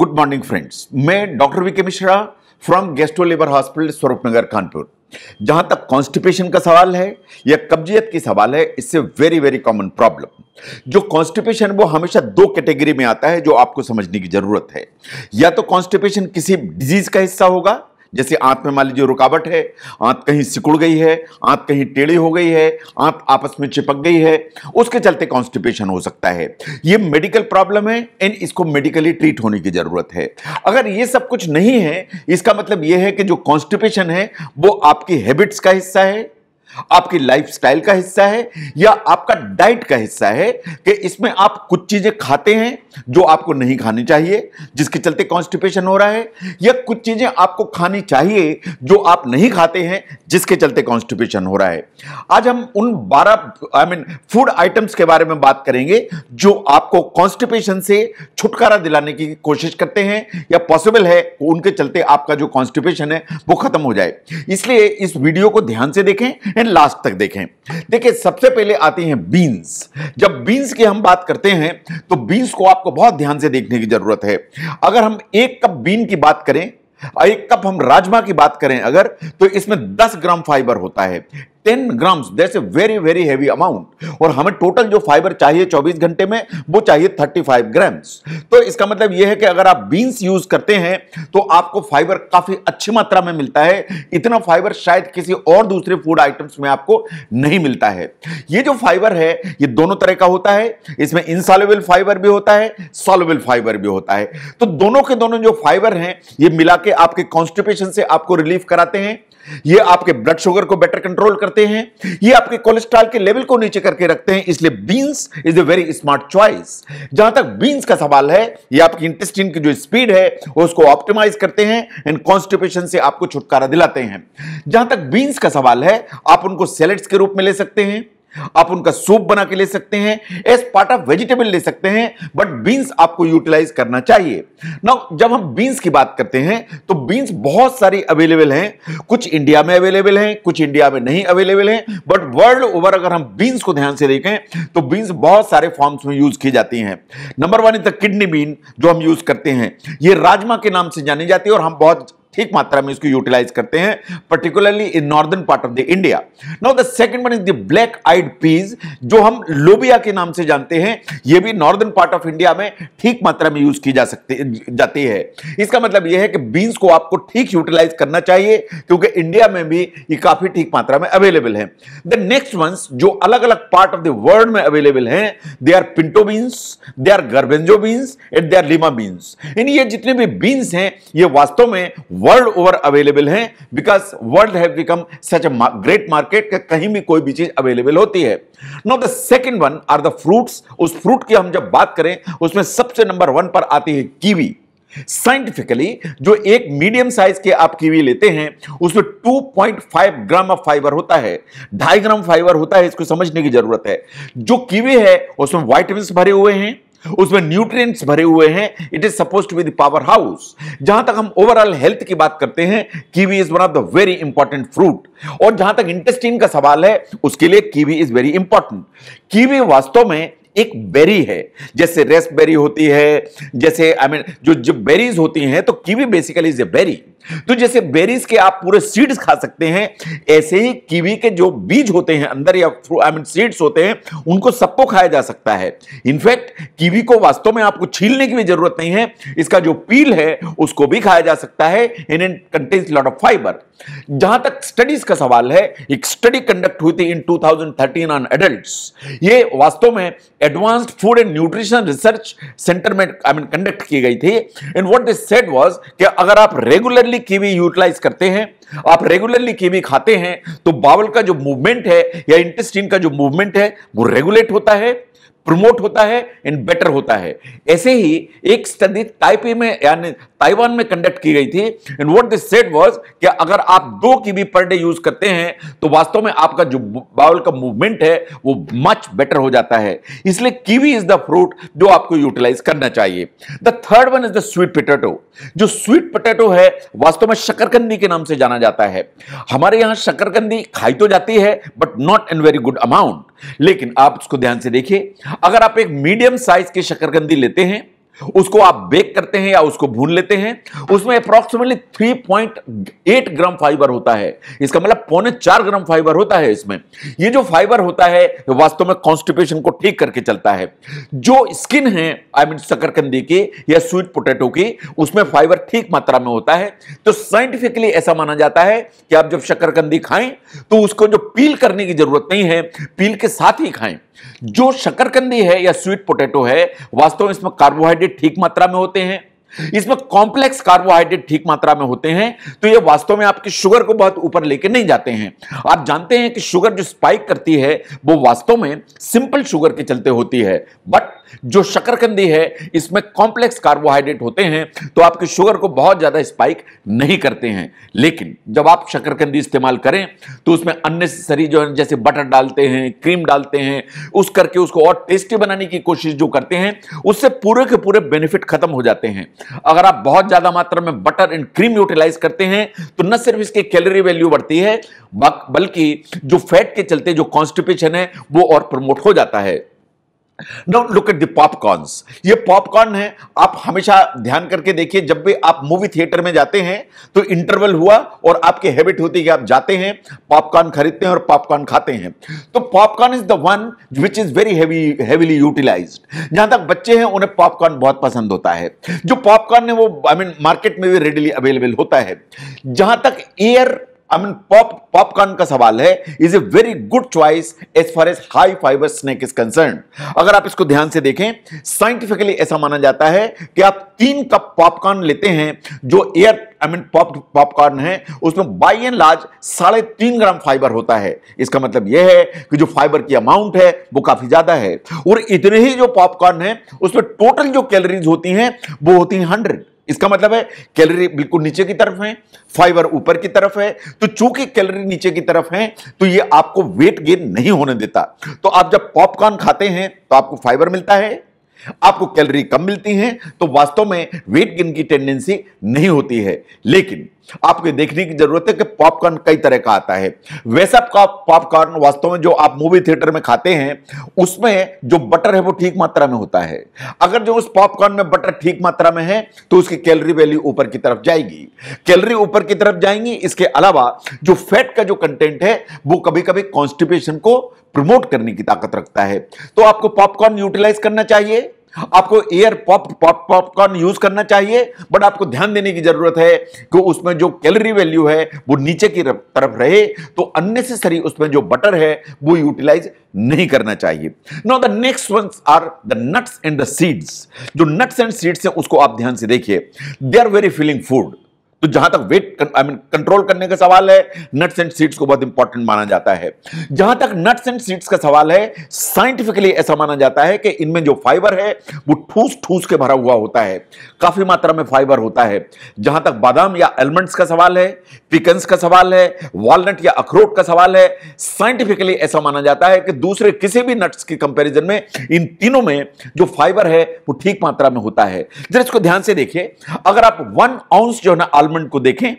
good morning friends मैं doctor V K Mishra from gastro लेबर hospital Swaroopnagar Kanpur जहां तक कॉन्स्टिपेशन का सवाल है या कब्जियत की सवाल है इससे वेरी वेरी कॉमन प्रॉब्लम जो कॉन्स्टिपेशन वो हमेशा दो कैटेगरी में आता है जो आपको समझने की जरूरत है या तो कॉन्स्टिपेशन किसी डिजीज का हिस्सा होगा जैसे आंत में मान लीजिए रुकावट है आंत कहीं सिकुड़ गई है आंत कहीं टेढ़ी हो गई है आंत आपस में चिपक गई है उसके चलते कॉन्स्टिपेशन हो सकता है ये मेडिकल प्रॉब्लम है एंड इसको मेडिकली ट्रीट होने की ज़रूरत है अगर ये सब कुछ नहीं है इसका मतलब ये है कि जो कॉन्स्टिपेशन है वो आपकी हैबिट्स का हिस्सा है आपकी लाइफस्टाइल का हिस्सा है या आपका डाइट का हिस्सा है कि इसमें आप कुछ चीज़ें खाते हैं जो आपको नहीं खानी चाहिए जिसके चलते कॉन्स्टिपेशन हो रहा है या कुछ चीज़ें आपको खानी चाहिए जो आप नहीं खाते हैं जिसके चलते कॉन्स्टिपेशन हो रहा है आज हम उन 12 आई मीन फूड आइटम्स के बारे में बात करेंगे जो आपको कॉन्स्टिपेशन से छुटकारा दिलाने की कोशिश करते हैं या पॉसिबल है उनके चलते आपका जो कॉन्स्टिपेशन है वो खत्म हो जाए इसलिए इस वीडियो को ध्यान से देखें एंड लास्ट तक देखें देखिए सबसे पहले आती हैं बीन्स जब बीन्स की हम बात करते हैं तो बीन्स को आप आपको बहुत ध्यान से देखने की जरूरत है अगर हम एक कप बीन की बात करें एक कप हम राजमा की बात करें अगर तो इसमें 10 ग्राम फाइबर होता है ten grams that's a very very heavy amount और हमें टोटल जो फाइबर चाहिए 24 घंटे में वो चाहिए 35 ग्राम्स तो इसका मतलब यह है कि अगर आप बीन्स यूज करते हैं तो आपको फाइबर काफी अच्छी मात्रा में मिलता है इतना फाइबर शायद किसी और दूसरे फूड आइटम्स में आपको नहीं मिलता है ये जो फाइबर है ये दोनों तरह का होता है इसमें इनसॉलेबल फाइबर भी होता है सॉलेबल फाइबर भी होता है तो दोनों के दोनों जो फाइबर हैं ये मिला के आपके कॉन्स्टिपेशन से आपको रिलीफ कराते हैं ये आपके ब्लड शुगर को बेटर कंट्रोल कर करते हैं ये आपके कोलेस्ट्रॉल के लेवल को नीचे करके रखते हैं इसलिए beans is a very smart choice जहां तक बीन्स का सवाल है ये आपकी इंटेस्टिन की जो स्पीड है उसको ऑप्टिमाइज करते हैं एंड कॉन्स्टिपेशन से आपको छुटकारा दिलाते हैं जहां तक बीन्स का सवाल है आप उनको सेलेट्स के रूप में ले सकते हैं आप उनका सूप बना के ले सकते हैं एज पार्ट ऑफ वेजिटेबल ले सकते हैं बट बीन्स आपको यूटिलाइज करना चाहिए नाउ जब हम बीन्स की बात करते हैं तो बीन्स बहुत सारी अवेलेबल हैं कुछ इंडिया में अवेलेबल हैं कुछ इंडिया में नहीं अवेलेबल हैं बट वर्ल्ड ओवर अगर हम बीन्स को ध्यान से देखें तो बीन्स बहुत सारे फॉर्म्स में यूज की जाती हैं number one is the kidney bean जो हम यूज करते हैं ये राजमा के नाम से जानी जाती है और हम बहुत ठीक मात्रा में इसको यूटिलाइज करते हैं particularly in northern part of the India now the second one is the black eyed peas जो हम लोबिया के नाम से जानते हैं ये भी नॉर्दर्न पार्ट ऑफ इंडिया में ठीक मात्रा में यूज की जा सकती जाती है इसका मतलब यह है कि बीन्स को आपको ठीक यूटिलाइज करना चाहिए क्योंकि इंडिया में भी ये काफी ठीक मात्रा में अवेलेबल है द नेक्स्ट वन जो अलग अलग पार्ट ऑफ द वर्ल्ड में अवेलेबल है they are pinto beans they are garbanzo beans and they are lima beans इन ये जितने भी बीन्स हैं ये वास्तव में वर्ल्ड ओवर अवेलेबल हैं because world have become such a great market कहीं भी कोई भी चीज अवेलेबल होती है now the second one are the fruits उस फ्रूट की हम जब बात करें उसमें सबसे नंबर वन पर आती है कीवी साइंटिफिकली जो एक मीडियम साइज के आप कीवी लेते हैं उसमें 2.5 ग्राम ऑफ फाइबर होता है ढाई ग्राम फाइबर होता है इसको समझने की जरूरत है जो कीवी है उसमें वाइटमिन भरे हुए हैं उसमें न्यूट्रिएंट्स भरे हुए हैं it is suppose to be the power house जहां तक हम ओवरऑल हेल्थ की बात करते हैं kiwi is one of the very important fruit और जहां तक इंटेस्टिन का सवाल है उसके लिए kiwi is very important kiwi वास्तव में एक बेरी है जैसे रेस्ट बेरी होती है जैसे आई I मीन mean, जो जो बेरीज होती हैं तो kiwi basically is a berry तो जैसे बेरीज के आप पूरे सीड्स खा सकते हैं ऐसे ही कीवी के जो बीज होते हैं अंदर या थ्रू आई मीन सीड्स होते हैं उनको सबको खाया जा सकता है इनफैक्ट कीवी को वास्तव में आपको छीलने की भी जरूरत नहीं है इसका जो पील है उसको भी खाया जा सकता है in in contains lot of fibre जहां तक स्टडीज का सवाल है एक स्टडी कंडक्ट हुई थी इन 2013 ऑन एडल्ट्स ये वास्तव में advanced food and nutrition research centre में आई मीन कंडक्ट की गई थी and what this said was कि अगर आप रेगुलरली रेगुलरली कीवी यूटिलाइज करते हैं आप रेगुलरली कीवी खाते हैं तो बावल का जो मूवमेंट है या इंटेस्टिन का जो मूवमेंट है वो रेगुलेट होता है प्रमोट होता है एंड बेटर होता है ऐसे ही एक स्टडी ताइपे में यानी ताइवान में कंडक्ट की गई थी and what this said was कि अगर आप दो की भी पर डे यूज करते हैं तो वास्तव में आपका जो बाउल का मूवमेंट है वो मच बेटर हो जाता है इसलिए कीवी इज द फ्रूट जो आपको यूटिलाइज करना चाहिए the third one is the sweet potato जो स्वीट पोटैटो है वास्तव में शकरकंदी के नाम से जाना जाता है हमारे यहां शकरकंदी खाई तो जाती है but not in very good amount लेकिन आप उसको ध्यान से देखिए अगर आप एक मीडियम साइज की शकरकंदी लेते हैं उसको आप बेक करते हैं या उसको भून लेते हैं उसमें approximately three point eight gram fibre होता है इसका मतलब पौने चार ग्राम फाइबर होता है इसमें ये जो फाइबर होता है वास्तव में कॉन्स्टिपेशन को ठीक करके चलता है जो स्किन है आई मीन mean, शकरकंदी की या स्वीट पोटैटो की उसमें फाइबर ठीक मात्रा में होता है तो साइंटिफिकली ऐसा माना जाता है कि आप जब शकरकंदी खाएं तो उसको जो पील करने की जरूरत नहीं है पील के साथ ही खाएं जो शकरकंदी है या स्वीट पोटैटो है वास्तव में इसमें कार्बोहाइड्रेट ठीक मात्रा में होते हैं इसमें कॉम्प्लेक्स कार्बोहाइड्रेट ठीक मात्रा में होते हैं तो ये वास्तव में आपकी शुगर को बहुत ऊपर लेके नहीं जाते हैं आप जानते हैं कि शुगर जो स्पाइक करती है वो वास्तव में सिंपल शुगर के चलते होती है बट जो शकरकंदी है इसमें कॉम्प्लेक्स कार्बोहाइड्रेट होते हैं तो आपकी शुगर को बहुत ज़्यादा स्पाइक नहीं करते हैं लेकिन जब आप शकरकंदी इस्तेमाल करें तो उसमें अननेसेसरी जो है जैसे बटर डालते हैं क्रीम डालते हैं उस करके उसको और टेस्टी बनाने की कोशिश जो करते हैं उससे पूरे के पूरे बेनिफिट खत्म हो जाते हैं अगर आप बहुत ज्यादा मात्रा में बटर एंड क्रीम यूटिलाइज करते हैं तो न सिर्फ इसकी कैलोरी वैल्यू बढ़ती है बल्कि जो फैट के चलते जो कॉन्स्टिपेशन है वो और प्रमोट हो जाता है don't look at the popcorns ये पॉपकॉर्न है आप हमेशा ध्यान करके देखिए जब भी आप मूवी थिएटर में जाते हैं तो इंटरवल हुआ और आपके हैबिट होती है कि आप जाते हैं पॉपकॉर्न खरीदते हैं और पॉपकॉर्न खाते हैं तो popcorn is the one which is very heavy heavily utilise जहां तक बच्चे हैं उन्हें पॉपकॉर्न बहुत पसंद होता है जो पॉपकॉर्न है वो I I mean mean, market में भी रेडिली अवेलेबल होता है जहां तक air I mean pop popcorn का सवाल है is a very good choice as far as high fibre snack is concern अगर आप इसको ध्यान से देखें साइंटिफिकली ऐसा माना जाता है कि आप तीन कप पॉपकॉर्न लेते हैं जो air I mean pop popcorn है उसमें बाई एंड लार्ज साढ़े तीन ग्राम फाइबर होता है इसका मतलब यह है कि जो फाइबर की अमाउंट है वो काफी ज्यादा है और इतने ही जो पॉपकॉर्न है उसमें टोटल जो कैलोरीज होती हैं वो होती हैं हंड्रेड इसका मतलब है कैलोरी बिल्कुल नीचे की तरफ है फाइबर ऊपर की तरफ है तो चूंकि कैलोरी नीचे की तरफ है तो ये आपको वेट गेन नहीं होने देता तो आप जब पॉपकॉर्न खाते हैं तो आपको फाइबर मिलता है आपको कैलोरी कम मिलती है तो वास्तव में वेट गेन की टेंडेंसी नहीं होती है लेकिन आपको देखने की जरूरत है कि पॉपकॉर्न कई तरह का आता है वैसा पॉपकॉर्न वास्तव में जो आप मूवी थिएटर में खाते हैं उसमें जो बटर है वो ठीक मात्रा में होता है अगर जो उस पॉपकॉर्न में बटर ठीक मात्रा में है तो उसकी कैलोरी वैल्यू ऊपर की तरफ जाएगी कैलोरी ऊपर की तरफ जाएंगी इसके अलावा जो फैट का जो कंटेंट है वो कभी कभी कॉन्स्टिपेशन को प्रमोट करने की ताकत रखता है तो आपको पॉपकॉर्न यूटिलाइज करना चाहिए आपको air pop pop popcorn use करना चाहिए बट आपको ध्यान देने की जरूरत है कि उसमें जो कैलोरी वैल्यू है वो नीचे की तरफ रहे तो अननेसेसरी उसमें जो बटर है वो यूटिलाइज नहीं करना चाहिए no the next ones are the nuts and the seeds जो नट्स एंड सीड्स हैं उसको आप ध्यान से देखिए they are very filling food तो जहां तक वेट आई मीन कंट्रोल करने का सवाल है नट्स एंड सीड्स को बहुत इंपॉर्टेंट माना जाता है जहां तक नट्स एंड सीड्स का सवाल है साइंटिफिकली ऐसा माना जाता है कि इनमें जो फाइबर है वो ठूस ठूस के भरा हुआ होता है काफी मात्रा में फाइबर होता है जहां तक बादाम या एलमंड्स का सवाल है पिकन्स का सवाल है वॉलनट या अखरोट का सवाल है साइंटिफिकली ऐसा माना जाता है कि दूसरे किसी भी नट्स के कंपेरिजन में इन तीनों में जो फाइबर है वो ठीक मात्रा में होता है जरा इसको ध्यान से देखिए अगर आप वन आउंस जो है ना आलमंड को देखें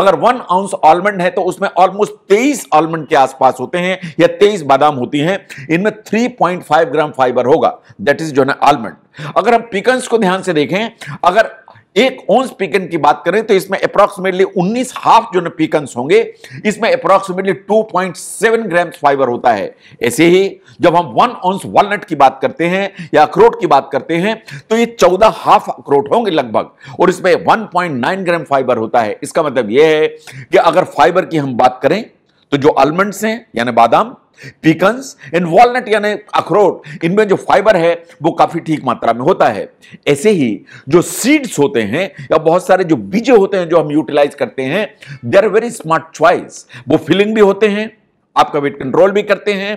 अगर वन आउंस आलमंड है तो उसमें ऑलमोस्ट तेईस आलमंड के आसपास होते हैं या तेईस बादाम होती हैं इनमें 3.5 ग्राम फाइबर होगा दैट इज जो है आलमंड अगर हम पिकन्स को ध्यान से देखें अगर एक ओंस पीकन की बात करें तो इसमें अप्रोक्सीमेटली 19 हाफ जो पीकन होंगे इसमें अप्रोक्सीमेटली 2.7 ग्राम फाइबर होता है ऐसे ही जब हम वन ओंस वॉलट की बात करते हैं या अखरोट की बात करते हैं तो ये 14 हाफ अखरोट होंगे लगभग और इसमें 1.9 ग्राम फाइबर होता है इसका मतलब यह है कि अगर फाइबर की हम बात करें तो जो आलमंड्स हैं यानी बादाम पीकंस एंड वॉलनट यानी अखरोट इनमें जो फाइबर है वो काफ़ी ठीक मात्रा में होता है ऐसे ही जो सीड्स होते हैं या बहुत सारे जो बीजे होते हैं जो हम यूटिलाइज करते हैं they are very smart choice वो फिलिंग भी होते हैं आपका वेट कंट्रोल भी करते हैं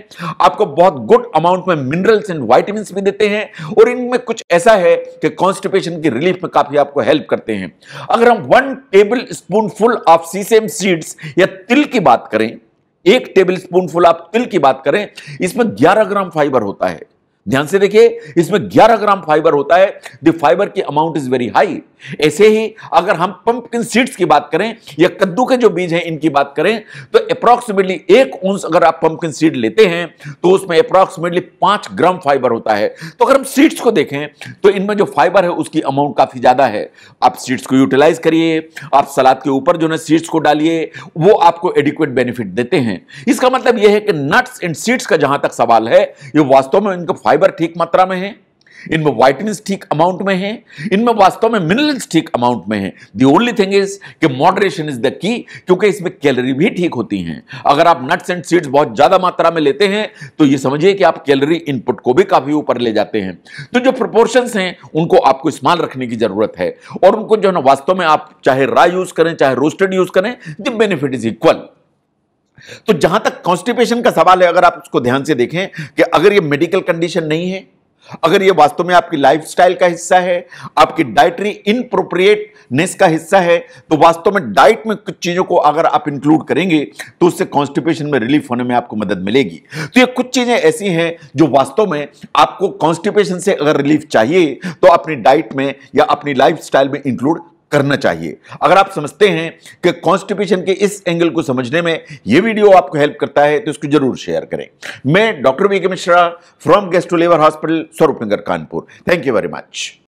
आपको बहुत गुड अमाउंट में मिनरल्स एंड वाइटमिन भी देते हैं और इनमें कुछ ऐसा है कि कॉन्स्टिपेशन की रिलीफ में काफी आपको हेल्प करते हैं अगर हम one tablespoon full of sesame seeds या तिल की बात करें एक टेबल स्पून फुल आप तिल की बात करें इसमें 11 ग्राम फाइबर होता है ध्यान से देखिए इसमें 11 ग्राम फाइबर होता है द फाइबर की अमाउंट इज वेरी हाई ऐसे ही अगर हम पंपकिन सीड्स की बात करें या कद्दू के जो बीज हैं इनकी बात करें तो अप्रोक्सीमेटली एक उंस अगर आप पंपकिन सीड लेते हैं तो उसमें अप्रोक्सीमेटली पांच ग्राम फाइबर होता है तो अगर हम सीड्स को देखें तो इनमें जो फाइबर है उसकी अमाउंट काफी ज्यादा है आप सीड्स को यूटिलाइज करिए आप सलाद के ऊपर जो है सीड्स को डालिए वो आपको एडिक्वेट बेनिफिट देते हैं इसका मतलब यह है कि नट्स एंड सीड्स का जहां तक सवाल है ये वास्तव में इनका फाइबर ठीक मात्रा में है इनमें वाइटमिन ठीक अमाउंट में है इनमें वास्तव में मिनरल्स ठीक अमाउंट में है दी ओनली थिंग इज कि मॉडरेशन इज द की क्योंकि इसमें कैलोरी भी ठीक होती हैं अगर आप नट्स एंड सीड्स बहुत ज़्यादा मात्रा में लेते हैं तो ये समझिए कि आप कैलोरी इनपुट को भी काफ़ी ऊपर ले जाते हैं तो जो प्रोपोर्शंस हैं उनको आपको इस्तेमाल रखने की ज़रूरत है और उनको जो है ना वास्तव में आप चाहे रा यूज़ करें चाहे रोस्टेड यूज़ करें दि बेनिफिट इज इक्वल तो जहां तक कॉन्स्टिपेशन का सवाल है अगर आप उसको ध्यान से देखें कि अगर ये मेडिकल कंडीशन नहीं है अगर ये वास्तव में आपकी लाइफस्टाइल का हिस्सा है आपकी डाइटरी इनप्रोप्रिएटनेस का हिस्सा है तो वास्तव में डाइट में कुछ चीज़ों को अगर आप इंक्लूड करेंगे तो उससे कॉन्स्टिपेशन में रिलीफ होने में आपको मदद मिलेगी तो ये कुछ चीज़ें ऐसी हैं जो वास्तव में आपको कॉन्स्टिपेशन से अगर रिलीफ चाहिए तो अपनी डाइट में या अपनी लाइफ में इंक्लूड करना चाहिए अगर आप समझते हैं कि कॉन्स्टिट्यूशन के इस एंगल को समझने में ये वीडियो आपको हेल्प करता है तो इसको जरूर शेयर करें मैं doctor V K Mishra from gastro liver hospital Swaroopnagar Kanpur thank you very much